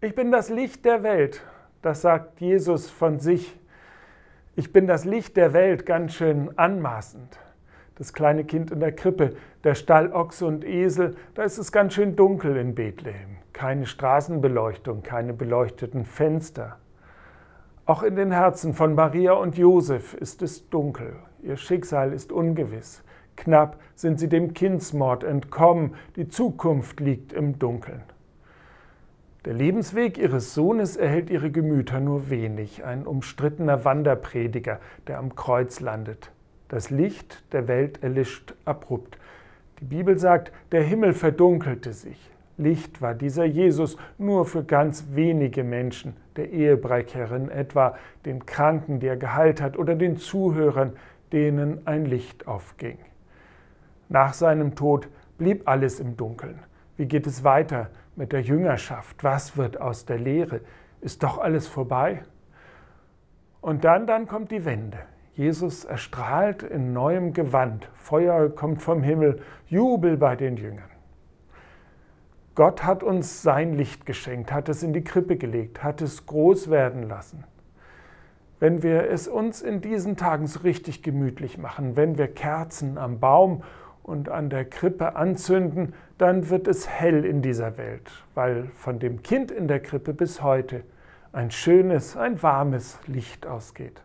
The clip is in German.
Ich bin das Licht der Welt, das sagt Jesus von sich. Ich bin das Licht der Welt, ganz schön anmaßend. Das kleine Kind in der Krippe, der Stall Ochse und Esel, da ist es ganz schön dunkel in Bethlehem. Keine Straßenbeleuchtung, keine beleuchteten Fenster. Auch in den Herzen von Maria und Josef ist es dunkel. Ihr Schicksal ist ungewiss. Knapp sind sie dem Kindsmord entkommen. Die Zukunft liegt im Dunkeln. Der Lebensweg ihres Sohnes erhält ihre Gemüter nur wenig, ein umstrittener Wanderprediger, der am Kreuz landet. Das Licht der Welt erlischt abrupt. Die Bibel sagt, der Himmel verdunkelte sich. Licht war dieser Jesus nur für ganz wenige Menschen, der Ehebrecherin etwa, den Kranken, die er geheilt hat, oder den Zuhörern, denen ein Licht aufging. Nach seinem Tod blieb alles im Dunkeln. Wie geht es weiter mit der Jüngerschaft? Was wird aus der Lehre? Ist doch alles vorbei? Und dann, dann kommt die Wende. Jesus erstrahlt in neuem Gewand. Feuer kommt vom Himmel, Jubel bei den Jüngern. Gott hat uns sein Licht geschenkt, hat es in die Krippe gelegt, hat es groß werden lassen. Wenn wir es uns in diesen Tagen so richtig gemütlich machen, wenn wir Kerzen am Baum und an der Krippe anzünden, dann wird es hell in dieser Welt, weil von dem Kind in der Krippe bis heute ein schönes, ein warmes Licht ausgeht.